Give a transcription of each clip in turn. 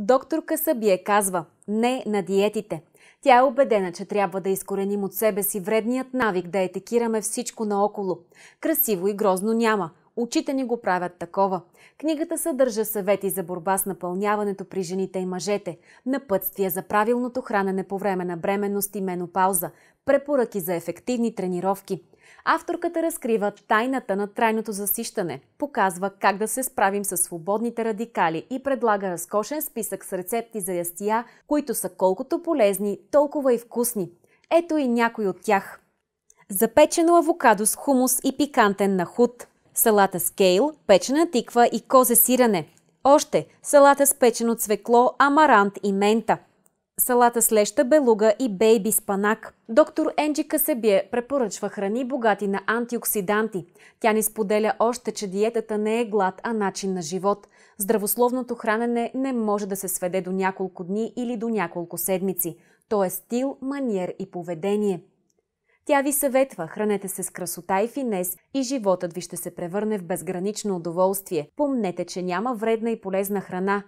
Доктор Касабие казва «Не на диетите». Тя е убедена, че трябва да изкореним от себе си вредният навик да етикираме всичко наоколо. Красиво и грозно няма – Очите ни го правят такова. Книгата съдържа съвети за борба с напълняването при жените и мъжете, напътствия за правилното хранене по време на бременност и менопауза, препоръки за ефективни тренировки. Авторката разкрива тайната на трайното засищане, показва как да се справим с свободните радикали и предлага разкошен списък с рецепти за ястия, които са колкото полезни, толкова и вкусни. Ето и някой от тях. Запечено авокадо с хумус и пикантен на худ – салата с кейл, печена тиква и козе сирене. Още салата с печено цвекло, амарант и мента. Салата с леща, белуга и бейби спанак. Доктор Енджи Касебие препоръчва храни богати на антиоксиданти. Тя ни споделя още, че диетата не е глад, а начин на живот. Здравословното хранене не може да се сведе до няколко дни или до няколко седмици. То е стил, маниер и поведение – тя ви съветва, хранете се с красота и финес и животът ви ще се превърне в безгранично удоволствие. Помнете, че няма вредна и полезна храна.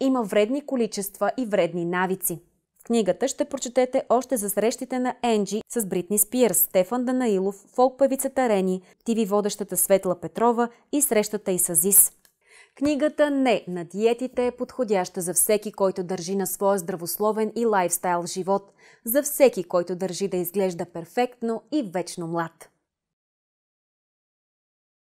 Има вредни количества и вредни навици. В книгата ще прочетете още за срещите на Енджи с Бритни Спирс, Стефан Данаилов, фолк певицата Рени, тиви водещата Светла Петрова и срещата и с Зис. Книгата «Не» на диетите е подходяща за всеки, който държи на своя здравословен и лайфстайл живот, за всеки, който държи да изглежда перфектно и вечно млад.